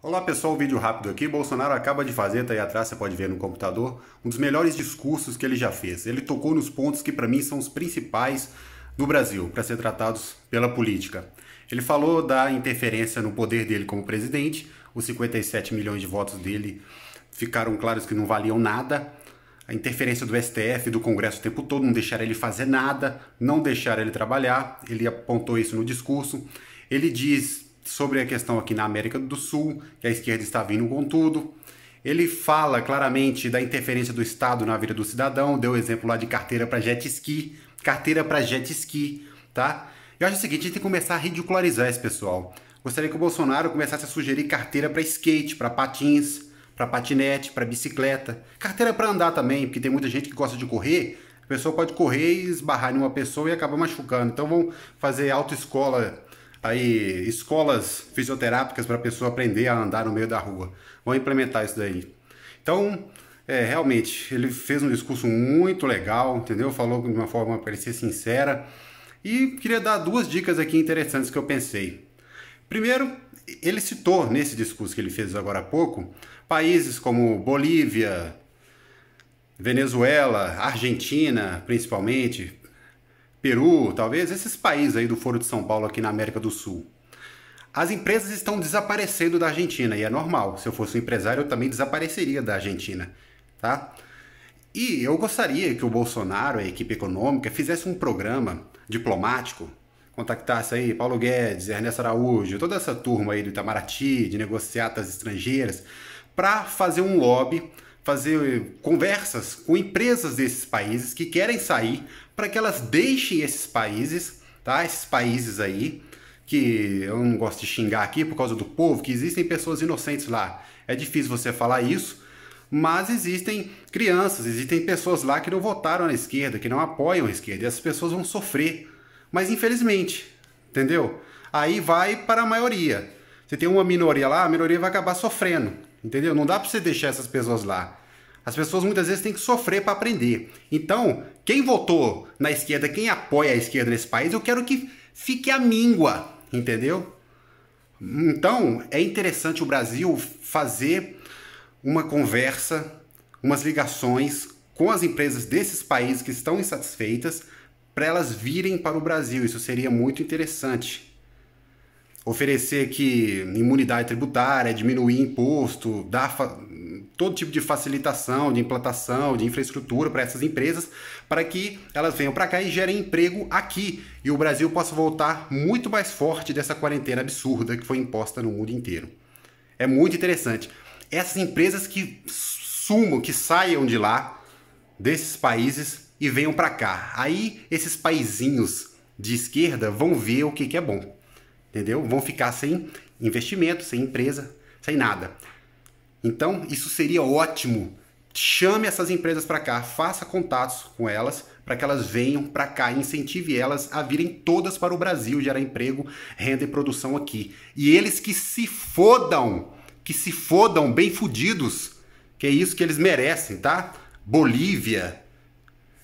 Olá pessoal, vídeo rápido aqui. Bolsonaro acaba de fazer, tá aí atrás, você pode ver no computador, um dos melhores discursos que ele já fez. Ele tocou nos pontos que para mim são os principais do Brasil para ser tratados pela política. Ele falou da interferência no poder dele como presidente, os 57 milhões de votos dele ficaram claros que não valiam nada. A interferência do STF, do Congresso o tempo todo, não deixaram ele fazer nada, não deixaram ele trabalhar. Ele apontou isso no discurso. Ele diz sobre a questão aqui na América do Sul, que a esquerda está vindo com tudo. Ele fala claramente da interferência do Estado na vida do cidadão, deu exemplo lá de carteira para jet ski, carteira para jet ski, tá? Eu acho o seguinte, a gente tem que começar a ridicularizar esse pessoal. Gostaria que o Bolsonaro começasse a sugerir carteira para skate, para patins, para patinete, para bicicleta, carteira para andar também, porque tem muita gente que gosta de correr, a pessoa pode correr e esbarrar em uma pessoa e acabar machucando. Então vão fazer autoescola aí escolas fisioterápicas para a pessoa aprender a andar no meio da rua. Vão implementar isso daí. Então, é, realmente, ele fez um discurso muito legal, entendeu? Falou de uma forma, parecia sincera. E queria dar duas dicas aqui interessantes que eu pensei. Primeiro, ele citou nesse discurso que ele fez agora há pouco países como Bolívia, Venezuela, Argentina, principalmente, Peru, talvez, esses países aí do Foro de São Paulo aqui na América do Sul. As empresas estão desaparecendo da Argentina e é normal. Se eu fosse um empresário, eu também desapareceria da Argentina, tá? E eu gostaria que o Bolsonaro, a equipe econômica, fizesse um programa diplomático, contactasse aí Paulo Guedes, Ernesto Araújo, toda essa turma aí do Itamaraty, de negociatas estrangeiras, para fazer um lobby fazer eh, conversas com empresas desses países que querem sair para que elas deixem esses países, tá? Esses países aí que eu não gosto de xingar aqui por causa do povo, que existem pessoas inocentes lá. É difícil você falar isso, mas existem crianças, existem pessoas lá que não votaram na esquerda, que não apoiam a esquerda, e essas pessoas vão sofrer. Mas infelizmente, entendeu? Aí vai para a maioria. Você tem uma minoria lá, a minoria vai acabar sofrendo, entendeu? Não dá para você deixar essas pessoas lá. As pessoas muitas vezes têm que sofrer para aprender. Então, quem votou na esquerda, quem apoia a esquerda nesse país, eu quero que fique a míngua, entendeu? Então, é interessante o Brasil fazer uma conversa, umas ligações com as empresas desses países que estão insatisfeitas para elas virem para o Brasil. Isso seria muito interessante. Oferecer que imunidade tributária, diminuir imposto, dar todo tipo de facilitação, de implantação, de infraestrutura para essas empresas, para que elas venham para cá e gerem emprego aqui e o Brasil possa voltar muito mais forte dessa quarentena absurda que foi imposta no mundo inteiro. É muito interessante. Essas empresas que sumam, que saiam de lá, desses países e venham para cá. Aí esses paizinhos de esquerda vão ver o que, que é bom. Entendeu? Vão ficar sem investimento, sem empresa, sem nada. Então, isso seria ótimo. Chame essas empresas para cá, faça contatos com elas para que elas venham para cá, incentive elas a virem todas para o Brasil, gerar emprego, renda e produção aqui. E eles que se fodam, que se fodam, bem fudidos, que é isso que eles merecem, tá? Bolívia,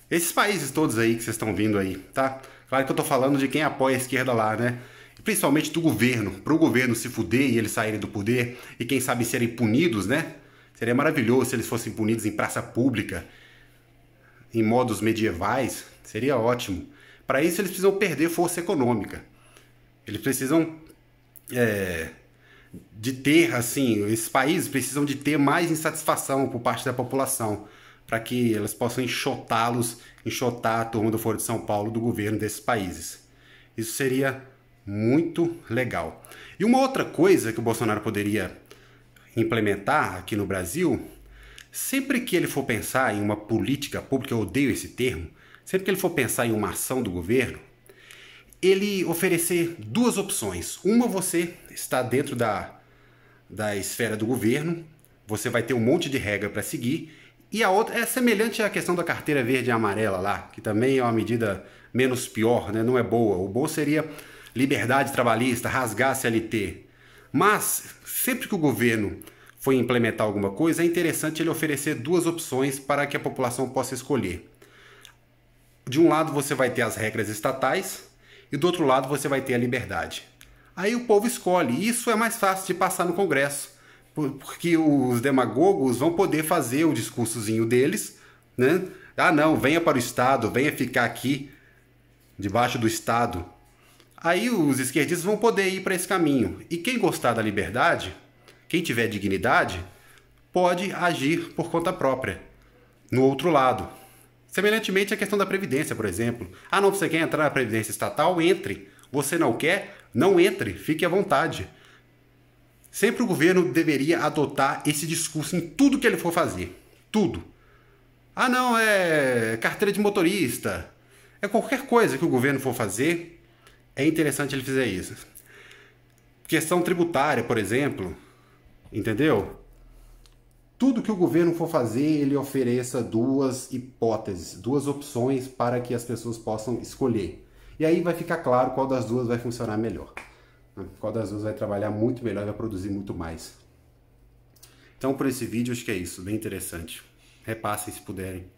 esses países todos aí que vocês estão vindo aí, tá? Claro que eu tô falando de quem apoia a esquerda lá, né? principalmente do governo, para o governo se fuder e eles saírem do poder e quem sabe serem punidos, né? Seria maravilhoso se eles fossem punidos em praça pública, em modos medievais, seria ótimo. Para isso eles precisam perder força econômica. Eles precisam é, de ter, assim, esses países precisam de ter mais insatisfação por parte da população, para que elas possam enxotá-los, enxotar a turma do Foro de São Paulo do governo desses países. Isso seria muito legal. E uma outra coisa que o Bolsonaro poderia implementar aqui no Brasil, sempre que ele for pensar em uma política pública, eu odeio esse termo, sempre que ele for pensar em uma ação do governo, ele oferecer duas opções. Uma, você está dentro da, da esfera do governo, você vai ter um monte de regra para seguir, e a outra é semelhante à questão da carteira verde e amarela lá, que também é uma medida menos pior, né? não é boa. O bom seria liberdade trabalhista, rasgar a CLT. Mas, sempre que o governo for implementar alguma coisa, é interessante ele oferecer duas opções para que a população possa escolher. De um lado, você vai ter as regras estatais, e do outro lado, você vai ter a liberdade. Aí o povo escolhe, e isso é mais fácil de passar no Congresso, porque os demagogos vão poder fazer o discursozinho deles, né? Ah, não, venha para o Estado, venha ficar aqui, debaixo do Estado. Aí os esquerdistas vão poder ir para esse caminho. E quem gostar da liberdade, quem tiver dignidade, pode agir por conta própria, no outro lado. Semelhantemente à questão da Previdência, por exemplo. Ah, não, você quer entrar na Previdência Estatal? Entre. Você não quer? Não entre. Fique à vontade. Sempre o governo deveria adotar esse discurso em tudo que ele for fazer. Tudo. Ah, não, é carteira de motorista. É qualquer coisa que o governo for fazer, é interessante ele fazer isso. Questão tributária, por exemplo, entendeu? Tudo que o governo for fazer, ele ofereça duas hipóteses, duas opções para que as pessoas possam escolher. E aí vai ficar claro qual das duas vai funcionar melhor. Né? Qual das duas vai trabalhar muito melhor e vai produzir muito mais. Então, por esse vídeo, acho que é isso. Bem interessante. Repassem se puderem.